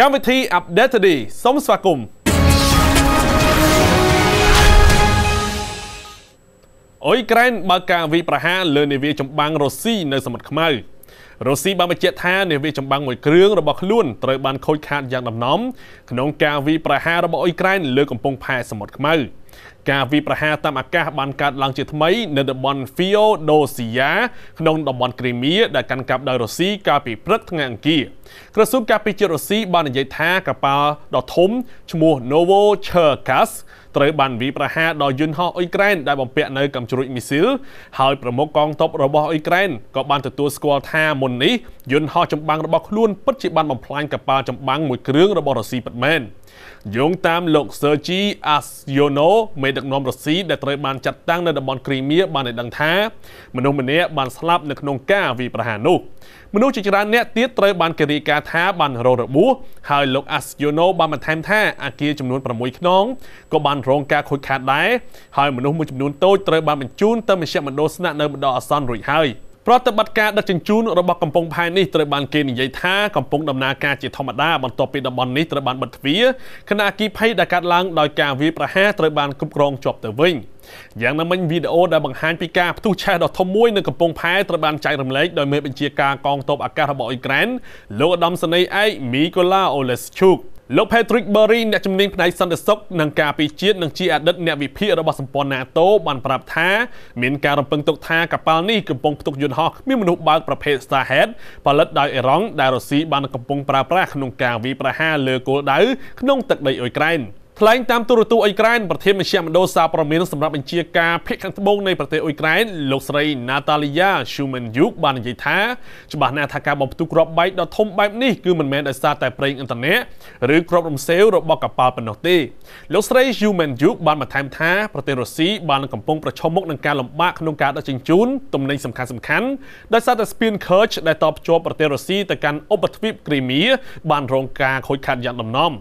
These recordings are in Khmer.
កម្មវិធី Update Today សូមស្វាគមន៍អ៊ុយក្រែនបើកការវាយប្រហារលើនាវាចម្បាំងរុស្ស៊ីនៅសមុទ្រខ្មៅរុស្ស៊ីបានបញ្ជាក់ថានាវាចម្បាំងមួយគ្រឿងរបស់ខ្លួនត្រូវបានខូចខាតយ៉ាងដំណំក្នុងការវាយប្រហាររបស់អ៊ុយក្រែនលើកំពង់ផែសមុទ្រខ្មៅ។ការវាយប្រហារតាមអាកាសបានកើតឡើងជាថ្មីនៅតំបន់ Feodosia ក្នុងតំបន់គ្រីមៀដែលកាន់កាប់ដោយរុស្ស៊ីកាលពីព្រឹកថ្ងៃអង្គារក្រសួងការពារជាតិរុស្ស៊ីបាននិយាយថាកប៉ាល់ដ៏ធំឈ្មោះ Novocherkassk ត្រូវបានវាយប្រហារដោយយន្តហោះអ៊ុយក្រែនដែលបំពាក់នៅកាំជ្រួចមីស៊ីលហើយប្រមុខកងទ័ពរបស់អ៊ុយក្រែនក៏បានទទួលស្គាល់ថាមុននេះយន្តហោះចម្បាំងរបស់ខ្លួនពិតជាបានបំផ្លាញកប៉ាល់ចម្បាំងមួយគ្រឿងរបស់រុស្ស៊ីពិតមែន។យោងតាមលោក Sergei Aksyonov មេដឹកនាំរុស្ស៊ីដែលត្រូវបានចាត់តាំងនៅតំបន់គ្រីមៀបានឲ្យដឹងថាមនុស្សម្នាក់បានស្លាប់នៅក្នុងការវាយប្រហារនោះមនុស្សជាច្រើនអ្នកទៀតត្រូវបានគេរាយការណ៍ថាបានរងរបួសហើយលោក Aksyonov បានបន្ថែមថាអាគារចំនួន6ខ្នងក៏បានរងការខូចខាតដែរហើយមនុស្សមួយចំនួនតូចត្រូវបានបញ្ជូនទៅមជ្ឈមណ្ឌលស្នាក់នៅបណ្ដោះអាសន្នរួចហើយ។ប្រតិបត្តិការដឹកជញ្ជូនរបស់កំពង់ផែនេះត្រូវបានគេនិយាយថាកំពុងដំណើរការជាធម្មតាបន្ទាប់ពីតំបន់នេះត្រូវបានបិទទ្វារគណៈអគិភ័យដែលកើតឡើងដោយការវាយប្រហារត្រូវបានគ្រប់គ្រងជាប់ទៅវិញយ៉ាងណាមិញវីដេអូដែលបង្ហាញពីការផ្ទុះឆេះដ៏ធំមួយនៅកំពង់ផែត្រូវបានចែករំលែកដោយមេបញ្ជាការកងទ័ពអាកាសរបស់អ៊ុយក្រែនលោកឧត្តមសេនីយ៍ឯកមីកូឡាអូលេសឈូកលោក Patrick Berry អ្នកជំនាញផ្នែកសន្តិសុខនិងការពារជាតិនិងជាអតីតអ្នកវិភាគរបស់សម្ព័ន្ធ NATO បានប្រាប់ថាមានការរំពឹងទុកថាកប៉ាល់នេះកំពុងផ្ទុកយន្តហោះគ្មានមនុស្សបើកប្រភេទ Shahed ផលិតដោយអ៊ីរ៉ង់ដែលរុស្ស៊ីបានកំពុងប្រើប្រាស់ក្នុងការវាយប្រហារលើគោលដៅក្នុងទឹកដីអ៊ុយក្រែន។ថ្លែងតាមទូរទស្សន៍អ៊ុយក្រែនប្រធានមជ្ឈមណ្ឌលសារព័ត៌មានសម្រាប់បញ្ជាការភាគខាងត្បូងនៃប្រទេសអ៊ុយក្រែនលោកស្រី Natalia Shumenyuk បាននិយាយថាច្បាស់ណាស់ថាការបំផ្ទុះគ្រាប់បែកដ៏ធំបែបនេះគឺមិនមែនដោយសារតែប្រេងឥន្ធនៈឬគ្រាប់រំសេវរបស់កប៉ាល់ប៉ុណ្ណោះទេលោកស្រី Shumenyuk បានបន្ថែមថាប្រទេសរុស្ស៊ីបានកំពុងប្រឈមមុខនឹងការលំបាកក្នុងការដឹកជញ្ជូនទំនិញសំខាន់ៗដោយសារតែ Spin Kerch ដែលតបជាប់ប្រទេសរុស្ស៊ីទៅកាន់ឧបទ្វីបគ្រីមៀបានរងការខូចខាតយ៉ាងដំណំ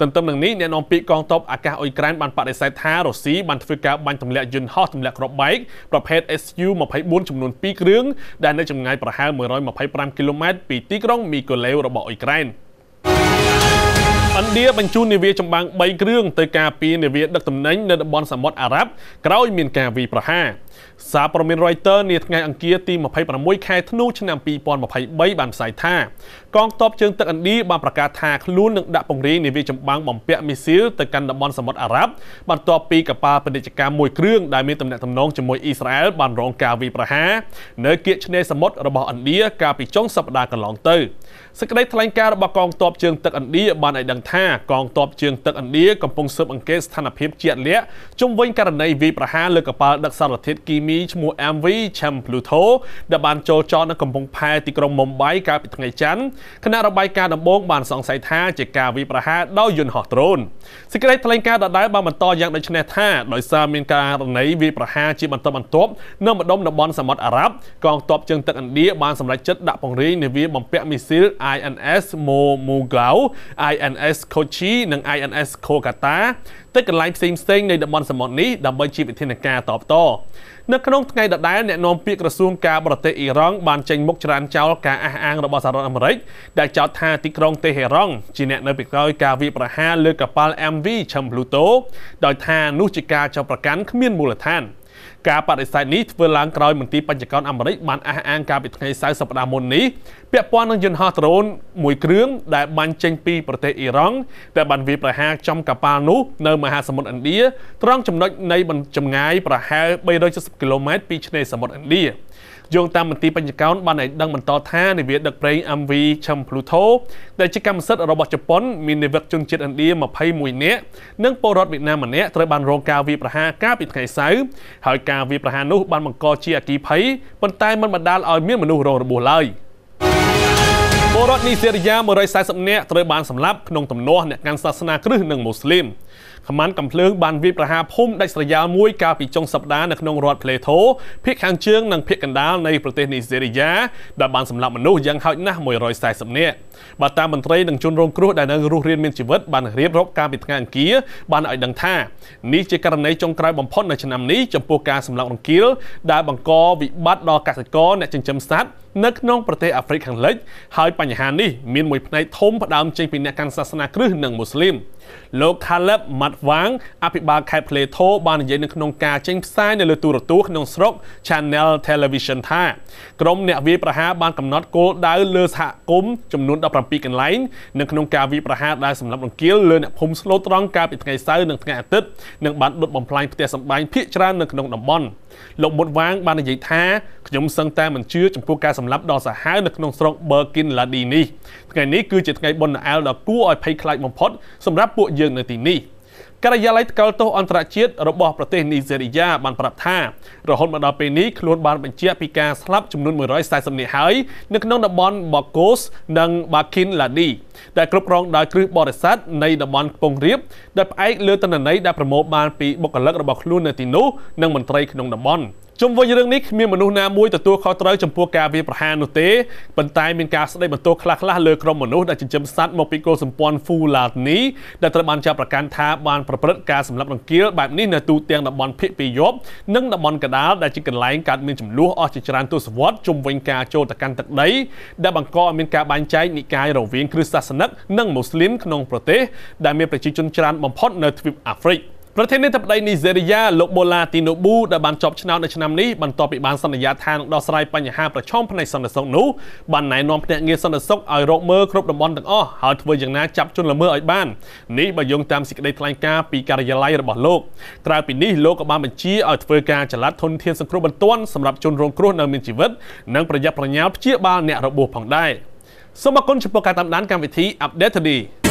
ទន្ទឹមនឹងនេះអ្នកនាំពាក្យកងងទ័ពអាកាសអ៊ុយក្រែនបានបដិសេធថារុស្ស៊ីបានធ្វើការបាញ់ទម្លាក់យន្តហោះទម្លាក់គ្រាប់បែកប្រភេទ Su-24 ចំនួន2គ្រឿងដែលនៅចម្ងាយប្រហែល125គីឡូម៉ែត្រពីទីក្រុងមីកូឡេវរបស់អ៊ុយក្រែនឥណ្ឌាបញ្ជូននាវាចម្បាំង3គ្រឿងទៅការពារនាវាដឹកទំនិញនៅតំបន់សមុទ្រអារ៉ាប់ក្រោយមានការវាយប្រហារសារព័ត៌មាន Reuters នាថ្ងៃអង្គារទី26ខែធ្នូឆ្នាំ2023បានផ្សាយថាកងទ័ពជើងទឹកឥណ្ឌាបានប្រកាសថាខ្លួននឹងដាក់ពង្រាយនាវាចម្បាំងបំពាក់មីស៊ីលទៅកាន់តំបន់សមុទ្រអារ៉ាប់បន្ទាប់ពីកប៉ាល់ពាណិជ្ជកម្មមួយគ្រឿងដែលមានទំនាក់ទំនងជាមួយអ៊ីស្រាអែលបានរងការវាយប្រហារនៅគៀកឆ្នេរសមុទ្ររបស់ឥណ្ឌាកាលពីចុងសប្តាហ៍កន្លងទៅសេចក្តីថ្លែងការណ៍របស់កងទ័ពជើងទឹកឥណ្ឌាបានឲ្យដឹងថាកងទ័ពជើងទឹកឥណ្ឌាកំពុងស៊ើបអង្កេតស្ថានភាពជាក់លាក់ជុំវិញករណីវាយប្រហារលើកប៉ាល់ដឹកសារធាតុគីមីឈ្មោះ MV Cham Pluto ដែលបានចូលចតនៅកំពង់ផែទីក្រុងមុំបៃកាលពីថ្ងៃច័ន្ទគណៈរបាយការណ៍ដំបូងបានសង្ស័យថាជាការវាយប្រហារដោយយន្តហោះដ្រូនសេចក្តីថ្លែងការណ៍ដដែលបានបន្តយ៉ាងដូចនេះថាដោយសារមានការរណីវាយប្រហារជាបន្តបន្ទាប់នៅម្ដុំតំបន់សមុទ្រអារ៉ាប់ កងទ័ពជើងទឹកឥណ្ឌាបានសម្រេចចិត្តដាក់ពង្រាយនាវាបំពាក់មីស៊ីល INS Momugao INS Kochi និង INS Kolkata ទៅកន្លែងផ្សេងផ្សេងនៃតំបន់សមុទ្រនេះដើម្បីជាវិធានការតបតនៅក្នុងថ្ងៃដដែលអ្នកនាំពាក្យក្រសួងការបរទេសអ៊ីរ៉ង់បានចេញមុខច្រានចោលការអះអាងរបស់សហរដ្ឋអាមេរិកដែលចោទថាទីក្រុងតេហេរ៉ង់ជាអ្នកនៅពីក្រោយការវាយប្រហារលើកប៉ាល់ MV ឈឹម Pluto ដោយថានោះជាការចោទប្រកាន់គ្មានមូលដ្ឋាន។ការបដិសេធនេះធ្វើឡើងក្រោយមន្ទីរបញ្ចកោណអាមេរិកបានអះអាងកាលពីថ្ងៃសៅរ៍សប្តាហ៍មុននេះពាក់ព័ន្ធនឹងយន្តហោះដ្រូនមួយគ្រឿងដែលបានចេញពីប្រទេសអ៊ីរ៉ង់ដែលបានវាយប្រហារចំកប៉ាល់នោះនៅមហាសមុទ្រឥណ្ឌាត្រង់ចំណុចនៃចម្ងាយប្រហែល370គីឡូម៉ែត្រពីឆ្នេរសមុទ្រឥណ្ឌាយោងតាមមន្ទីរបញ្ញកោនបានឲ្យដឹងបន្តថា នាវាដឹកប្រេង MV Chum Pluto ដែលជាកម្មសិទ្ធិរបស់ជប៉ុន មាននាវិកជនជាតិឥណ្ឌា21នាក់និងពលរដ្ឋវៀតណាមម្នាក់ត្រូវបានរងការវាយប្រហារកាលពីថ្ងៃសៅរ៍ហើយការវាយប្រហារនោះ បានបង្ក ជាអគិភ័យប៉ុន្តែមិនបណ្ដាលឲ្យមានមនុស្សរងរបួសឡើយ។ពលរដ្ឋនីសេរីយ៉ា140នាក់ត្រូវបានសម្លាប់ក្នុងទំនាស់អ្នកកាន់សាសនាគ្រិស្តនិងមូស្លីមកម្មាន់កំភ្លើងបានវាយប្រហារភូមិដាច់ស្រយាលមួយ កាលពីចុងសប្តាហ៍នៅក្នុងរដ្ឋផ្លេថូភាគខាងជើងនិងភាគកណ្ដាលនៃប្រទេសនីហ្សេរីយ៉ាដែលបានសម្លាប់មនុស្សយ៉ាងហោចណាស់140នាក់បើតាមមន្ត្រីនិងជនរងគ្រោះដែលនៅរស់រានមានជីវិតបានរៀបរាប់កាលពីថ្ងៃអង្គារបានឲ្យដឹងថានេះជាករណីចុងក្រោយបំផុតនៅឆ្នាំនេះចំពោះការសម្លាប់រង្គាលដែលបង្កវិបត្តិដល់កសិករអ្នកចិញ្ចឹមសត្វនៅក្នុងប្រទេសអាហ្វ្រិកខាងលិចហើយបញ្ហានេះមានមួយផ្នែកធំផ្ដើមចេញពីអ្នកកាន់សាសនាគ្រិស្តនិងមូស្លីមលោក Caleb Matwang អភិបាលខេត្ត Plateau បាននិយាយនៅក្នុងការចេញផ្សាយនៅលើទូរទស្សន៍ក្នុងស្រុក Channel Television ថាក្រុមអ្នកវាយប្រហារបានកំណត់គោលដៅលើសហគមន៍ចំនួន17កន្លែងនៅក្នុងការវាយប្រហារដែលសម្រាប់រង្គាលលើអ្នកភូមិស្លូតត្រង់កាលពីថ្ងៃសៅរ៍និងថ្ងៃអាទិត្យនិងបានដុតបំផ្លាញផ្ទះសម្បែងភ ieck ច្រើននៅក្នុងតំបន់លោកមុតវាងបាននិយាយថាខ្ញុំសឹងតែមិនជឿចំពោះការសម្សម្លាប់ដ៏សាហាវនៅក្នុងស្រុក Berkin Ladi នេះថ្ងៃនេះគឺជាថ្ងៃបុណ្យណូអែលដ៏គួរឲ្យភ័យខ្លាចបំផុតសម្រាប់ពួកយើងនៅទីនេះការិយាល័យថ្កោលទោសអន្តរជាតិរបស់ប្រទេសនីហ្សេរីយ៉ាបានប្រាប់ថារហូតមកដល់ពេលនេះខ្លួនបានបញ្ជាក់ពីការស្លាប់ចំនួន140នាក់ហើយ នៅក្នុងតំបន់បាកូសនិងបាគីនឡាឌីដែលគ្រប់គ្រងដោយគ្រឹះបរិស័ទនៃតំបន់កំពង់រៀបដែលផ្អែកលើតនន័យដែលប្រមូលបានពីបុគ្គលិករបស់ខ្លួននៅទីនោះនិងមន្ត្រីក្នុងតំបន់ជុំវិញរឿងនេះគ្មានមនុស្សណាមួយទទួលខុសត្រូវចំពោះការវាយប្រហារនោះទេប៉ុន្តែមានការស្ដីបន្ទោសខ្លះៗលើក្រុមមនុស្សដែលចិញ្ចឹមសត្វមកពីគោលសម្ព័ន្ធ Fulani ដែលត្រូវបានចាប់ប្រកាន់ថាបានប្រព្រឹត្តការសម្លាប់រង្គាលបែបនេះនៅទូទាំងតំបន់ភាគពីយប់និងតំបន់កដាលដែលជាកន្លែងកើតមានចំនួនអស់ជាច្រើនទសវត្សរ៍ជុំវិញការចូលទៅកាន់ទឹកដីដែលបង្កឲ្យមានការបែងចែកនិកាយរវាងគ្រិស្តសាសនិកនិងមូស្លីមក្នុងប្រទេសដែលមានប្រជាជនច្រើនបំផុតនៅទ្វីបអាហ្វ្រិក។ប្រធានាធិបតីនីហ្សេរីយ៉ាលោកបូឡាទីណូប៊ូដែលបានជាប់ឆ្នោតនៅឆ្នាំនេះបន្ទាប់ពីបានសន្យាថានឹងដោះស្រាយបញ្ហាប្រឈមផ្នែកសន្តិសុខនោះបានណែនាំភ្នាក់ងារសន្តិសុខឲ្យរកមើលគ្រប់តំបន់ទាំងអស់ហើយធ្វើយ៉ាងណាចាប់ជនល្មើសឲ្យបាននេះបើយោងតាមសេចក្តីថ្លែងការណ៍ពីការិយាល័យរបស់លោកក្រៅពីនេះលោកក៏បានបញ្ជាឲ្យធ្វើការចល័តធនធានសង្គ្រោះបន្ទាន់សម្រាប់ជនរងគ្រោះនៅមានជីវិត និងប្រយ័ត្នប្រញាល់ព្យាបាលអ្នករបួសផងដែរសូមអគុណចំពោះការតាមដានកម្មវិធី Update Today